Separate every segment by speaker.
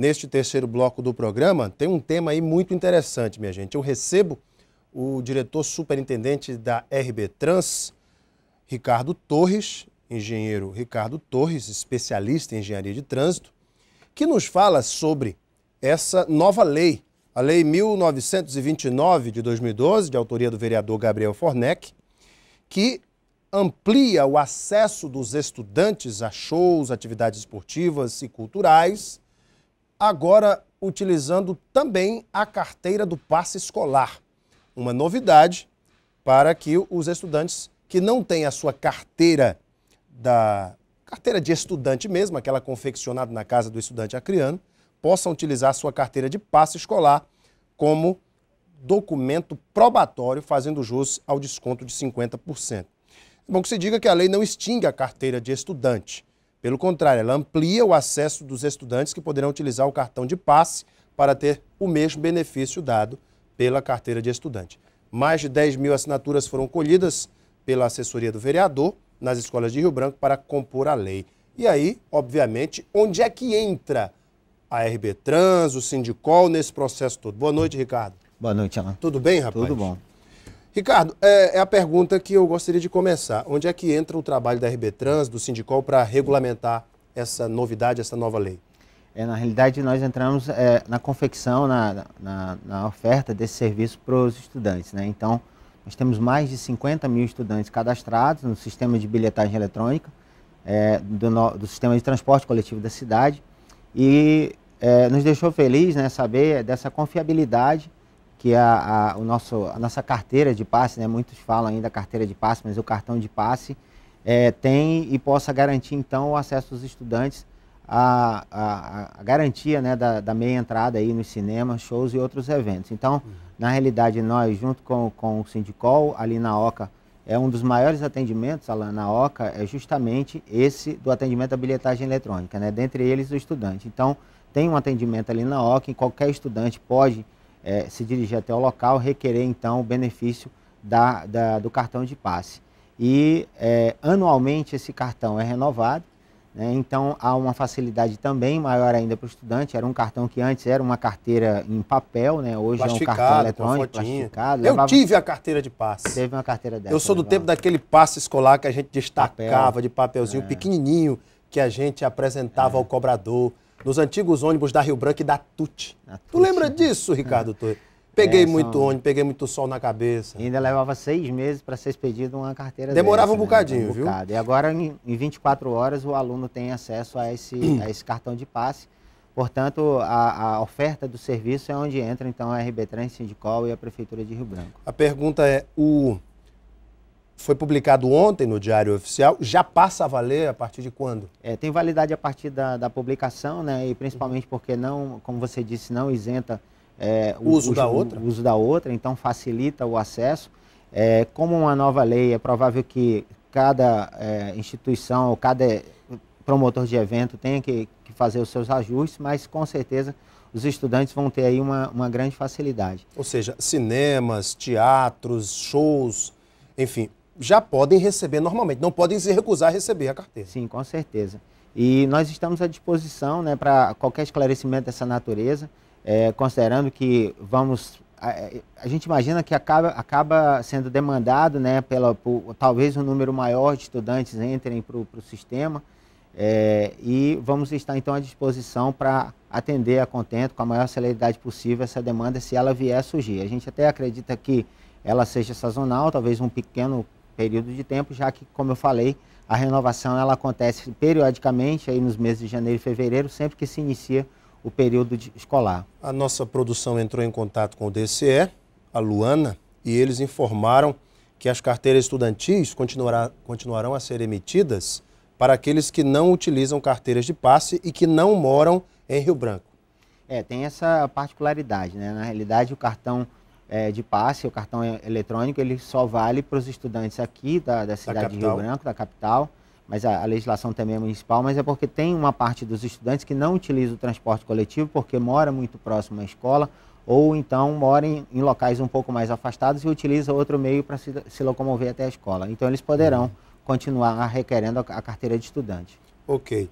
Speaker 1: neste terceiro bloco do programa, tem um tema aí muito interessante, minha gente. Eu recebo o diretor superintendente da RB Trans, Ricardo Torres, engenheiro Ricardo Torres, especialista em engenharia de trânsito, que nos fala sobre essa nova lei, a Lei 1929 de 2012, de autoria do vereador Gabriel Fornec, que amplia o acesso dos estudantes a shows, atividades esportivas e culturais agora utilizando também a carteira do passe escolar. Uma novidade para que os estudantes que não têm a sua carteira da carteira de estudante mesmo, aquela confeccionada na casa do estudante acriano, possam utilizar a sua carteira de passe escolar como documento probatório, fazendo jus ao desconto de 50%. É bom que se diga que a lei não extingue a carteira de estudante, pelo contrário, ela amplia o acesso dos estudantes que poderão utilizar o cartão de passe para ter o mesmo benefício dado pela carteira de estudante. Mais de 10 mil assinaturas foram colhidas pela assessoria do vereador nas escolas de Rio Branco para compor a lei. E aí, obviamente, onde é que entra a RB Trans, o Sindicol nesse processo todo? Boa noite, Ricardo. Boa noite, Alan. Tudo bem, rapaz? Tudo bom. Ricardo, é, é, a pergunta que eu gostaria de começar. Onde é que entra o trabalho da RB Trans, do Sindicol, para regulamentar essa novidade, essa nova lei?
Speaker 2: É, na realidade, nós entramos é, na confecção, na, na, na, oferta desse serviço para os estudantes. Né? Então, nós temos mais de 50 mil estudantes cadastrados no sistema de bilhetagem eletrônica, é, do, no, do, sistema de transporte coletivo da cidade. E é, nos deixou feliz né, saber dessa confiabilidade que a, a, o nosso, a nossa carteira de passe, né, muitos falam ainda carteira de passe, mas o cartão de passe é, tem e possa garantir então o acesso dos estudantes à, à, à garantia né, da, da, meia entrada aí nos cinemas, shows e outros eventos. Então, na realidade, nós, junto com, com o Sindicol, ali na OCA, é um dos maiores atendimentos, Alan, na OCA, é justamente esse do atendimento à bilhetagem eletrônica, né? dentre eles o estudante. Então, tem um atendimento ali na OCA, em qualquer estudante pode é, se dirigir até o local, requerer então o benefício da, da do cartão de passe. E é, anualmente esse cartão é renovado, né? então há uma facilidade também maior ainda para o estudante. Era um cartão que antes era uma carteira em papel, né? hoje é um cartão eletrônico, plastificado. Eu levava... tive a carteira de passe. Teve uma carteira dessa. Eu sou
Speaker 1: do tempo daquele passe escolar que a gente destacava Papel. de papelzinho é. pequenininho que a gente apresentava é. ao cobrador nos antigos ônibus da Rio Branco e da Tuti. Tu lembra disso, Ricardo é.
Speaker 2: Torres? Peguei é, muito ônibus, peguei muito sol na cabeça. ainda levava seis meses para ser expedido uma carteira Demorava dessa, um né? bocadinho, né? um viu? Bocado. E agora, em, em 24 horas, o aluno tem acesso a esse, a esse cartão de passe. Portanto, a, a, oferta do serviço é onde entra, então, a RB Trans, Sindicol e a Prefeitura de Rio Branco.
Speaker 1: A pergunta é, o
Speaker 2: foi publicado ontem no Diário Oficial, já passa a valer a partir de quando? É, tem validade a partir da, da publicação, né? E principalmente porque não, como você disse, não isenta é, o, uso o, da outra. O uso da outra, então facilita o acesso. É, como uma nova lei, é provável que cada é, instituição ou cada promotor de evento tenha que, que, fazer os seus ajustes, mas com certeza os estudantes vão ter aí uma, uma grande facilidade.
Speaker 1: Ou seja, cinemas, teatros, shows, enfim,
Speaker 2: já podem receber normalmente, não podem se recusar a receber a carteira. Sim, com certeza. E nós estamos à disposição né, para qualquer esclarecimento dessa natureza, é, considerando que vamos. A, é, a, gente imagina que acaba, acaba sendo demandado, né, pela, por, talvez um número maior de estudantes entrem para o sistema. É, e vamos estar então à disposição para atender a contento com a maior celeridade possível essa demanda se ela vier a surgir. A gente até acredita que ela seja sazonal, talvez um pequeno período de tempo, já que, como eu falei, a renovação ela acontece periodicamente, aí nos meses de janeiro e fevereiro, sempre que se inicia o período de, escolar.
Speaker 1: A nossa produção entrou em contato com o DCE, a Luana, e eles informaram que as carteiras estudantis continuará, continuarão a ser emitidas para aqueles que não utilizam carteiras de passe e que não moram em Rio Branco.
Speaker 2: É, tem essa particularidade, né? Na realidade, o cartão é, de passe, o cartão é eletrônico, ele só vale para os estudantes aqui da, da cidade da de Rio Branco, da capital, mas a, a, legislação também é municipal, mas é porque tem uma parte dos estudantes que não utiliza o transporte coletivo porque mora muito próximo à escola ou então mora em, em locais um pouco mais afastados e utiliza outro meio para se, se, locomover até a escola. Então eles poderão uhum. continuar requerendo a, a, carteira de estudante.
Speaker 1: Ok.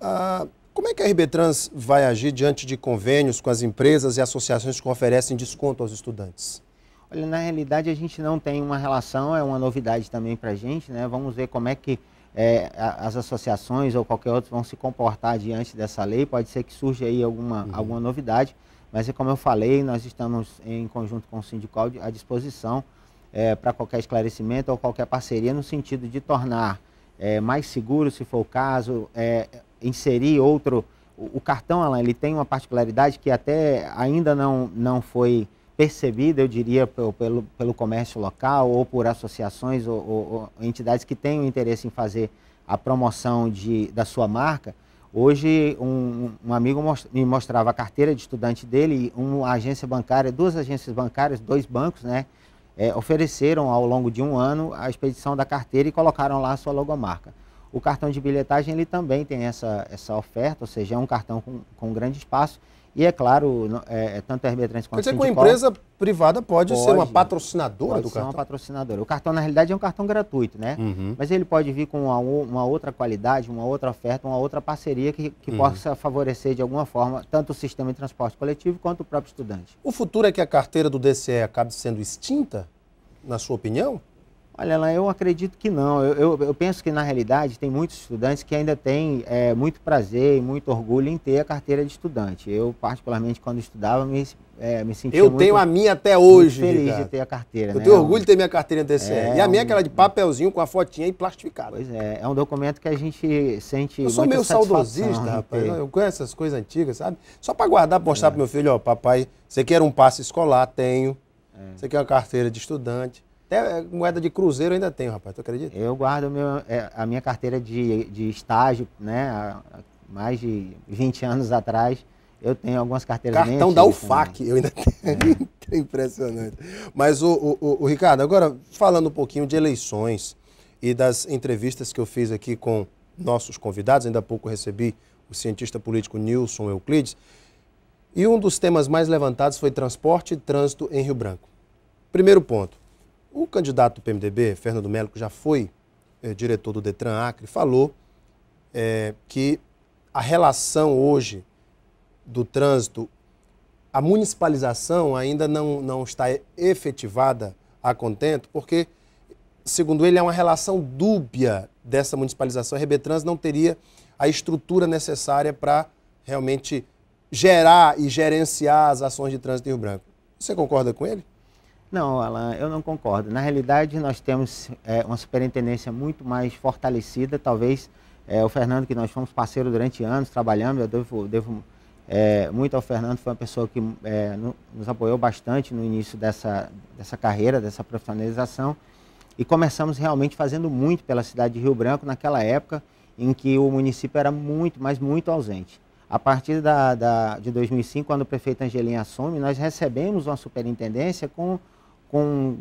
Speaker 1: Uh como é que a RB Trans vai agir diante de convênios com as empresas e associações que oferecem desconto aos estudantes?
Speaker 2: Olha, na realidade a gente não tem uma relação, é uma novidade também para a gente, né? Vamos ver como é que é, as associações ou qualquer outro vão se comportar diante dessa lei. Pode ser que surja aí alguma, uhum. alguma novidade, mas é como eu falei, nós estamos em conjunto com o sindical à disposição é, para qualquer esclarecimento ou qualquer parceria no sentido de tornar é, mais seguro, se for o caso, é, inserir outro. O, o cartão, Alan, ele tem uma particularidade que até ainda não, não foi percebida, eu diria, pelo, pelo, pelo comércio local ou por associações ou, ou, ou entidades que tenham interesse em fazer a promoção de, da sua marca. Hoje, um, um amigo most, me mostrava a carteira de estudante dele, e uma agência bancária, duas agências bancárias, dois bancos, né? É, ofereceram ao longo de um ano a expedição da carteira e colocaram lá a sua logomarca. O cartão de bilhetagem ele também tem essa, essa oferta, ou seja, é um cartão com, com grande espaço. E é claro, é, é, tanto a RB Trans quanto Quer dizer que uma empresa privada pode, pode, ser uma patrocinadora pode do ser cartão? uma patrocinadora. O cartão, na realidade, é um cartão gratuito, né? Uhum. Mas ele pode vir com uma, uma, outra qualidade, uma outra oferta, uma outra parceria que, que uhum. possa favorecer, de alguma forma, tanto o sistema de transporte coletivo quanto o próprio estudante. O futuro é que a carteira do DCE acabe sendo extinta, na sua opinião? Olha, Alain, eu acredito que não. Eu, eu, eu, penso que, na realidade, tem muitos estudantes que ainda têm é, muito prazer e muito orgulho em ter a carteira de estudante. Eu, particularmente, quando estudava, me, é, me sentia Eu muito, tenho a minha até hoje, feliz de ter a carteira. Eu né? tenho é orgulho
Speaker 1: é, de ter minha carteira de É, e a minha é aquela de papelzinho com a fotinha e plastificada.
Speaker 2: Pois é, é um documento que a gente sente Eu sou meio saudosista, rapaz. Eu
Speaker 1: conheço essas coisas antigas, sabe? Só para guardar, pra mostrar é. pro meu filho, ó, papai, você quer um passe escolar? Tenho. É. Você quer uma
Speaker 2: carteira de estudante? Até eh, moeda de cruzeiro ainda tenho, rapaz, tu acredita? Eu guardo meu, é, a minha carteira de, de estágio, né? Há mais de 20 anos atrás. Eu tenho algumas carteiras Cartão da UFAC, também. eu ainda
Speaker 1: tenho. É. Impressionante. Mas, o, o, o, Ricardo, agora falando um pouquinho de eleições e das entrevistas que eu fiz aqui com nossos convidados, ainda há pouco recebi o cientista político Nilson Euclides, e um dos temas mais levantados foi transporte e trânsito em Rio Branco. Primeiro ponto, o candidato do PMDB, Fernando Melo, que já foi é, diretor do Detran Acre, falou é, que a relação hoje do trânsito, a municipalização ainda não, não está efetivada a contento, porque, segundo ele, é uma relação dúbia dessa municipalização. A RBTrans não teria a estrutura necessária para realmente gerar e gerenciar as ações de trânsito em Rio Branco. Você concorda com ele?
Speaker 2: Não, Alan, eu não concordo. Na realidade, nós temos é, uma superintendência muito mais fortalecida. Talvez é, o Fernando, que nós fomos parceiro durante anos trabalhando, eu devo, devo é, muito ao Fernando, foi uma pessoa que é, no, nos apoiou bastante no início dessa, dessa carreira, dessa profissionalização. E começamos realmente fazendo muito pela cidade de Rio Branco naquela época em que o município era muito, mas muito ausente. A partir da, da, de 2005, quando o prefeito Angelim assume, nós recebemos uma superintendência com com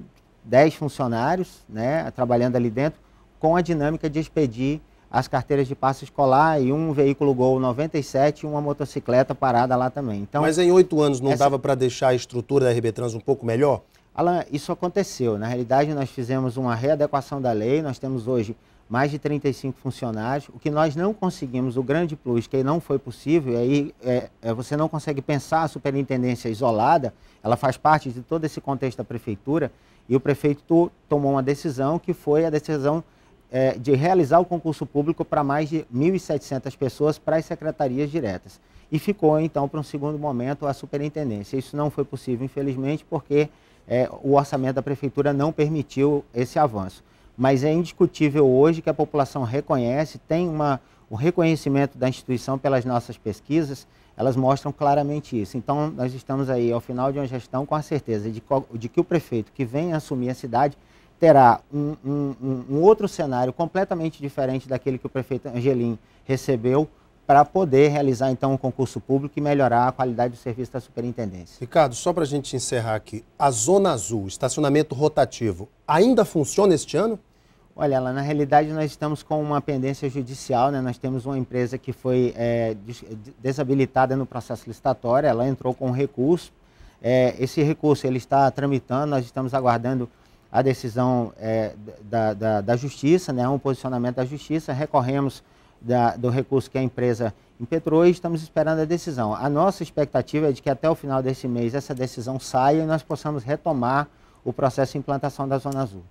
Speaker 2: 10 funcionários né, trabalhando ali dentro, com a dinâmica de expedir as carteiras de passo escolar e um veículo Gol 97 e uma motocicleta parada lá também. Então, Mas em oito anos não essa... dava para deixar a estrutura da RB Trans um pouco melhor? Alan, isso aconteceu. Na realidade, nós fizemos uma readequação da lei, nós temos hoje mais de 35 funcionários. O que nós não conseguimos, o grande plus, que não foi possível, e aí é, é, você não consegue pensar a superintendência isolada, ela faz parte de todo esse contexto da prefeitura, e o prefeito tomou uma decisão que foi a decisão é, de realizar o concurso público para mais de 1.700 pessoas para as secretarias diretas. E ficou, então, para um segundo momento a superintendência. Isso não foi possível, infelizmente, porque é, o orçamento da prefeitura não permitiu esse avanço. Mas é indiscutível hoje que a população reconhece, tem uma, o reconhecimento da instituição pelas nossas pesquisas, elas mostram claramente isso. Então, nós estamos aí ao final de uma gestão com a certeza de, de que o prefeito que vem assumir a cidade terá um, um, um, outro cenário completamente diferente daquele que o prefeito Angelim recebeu para poder realizar então um concurso público e melhorar a qualidade do serviço da superintendência. Ricardo, só para a gente encerrar aqui, a Zona Azul, estacionamento rotativo, ainda funciona este ano? Olha, lá na realidade nós estamos com uma pendência judicial, né? nós temos uma empresa que foi é, desabilitada no processo licitatório, ela entrou com um recurso, é, esse recurso ele está tramitando, nós estamos aguardando a decisão é, da, da, da justiça, né? um posicionamento da justiça, recorremos da, do recurso que a empresa impetrou e estamos esperando a decisão. A nossa expectativa é de que até o final desse mês essa decisão saia e nós possamos retomar o processo de implantação da Zona Azul.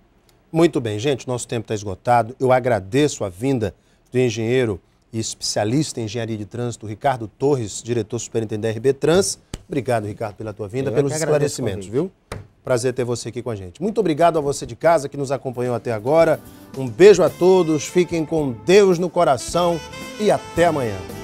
Speaker 1: Muito bem, gente, nosso tempo está esgotado. Eu agradeço a vinda do engenheiro e especialista em engenharia de trânsito, Ricardo Torres, diretor superintendente da RB Trans. Obrigado, Ricardo, pela tua vinda, Eu é pelos esclarecimentos, viu? Prazer ter você aqui com a gente. Muito obrigado a você de casa que nos acompanhou até agora. Um beijo a todos, fiquem com Deus no coração e até amanhã.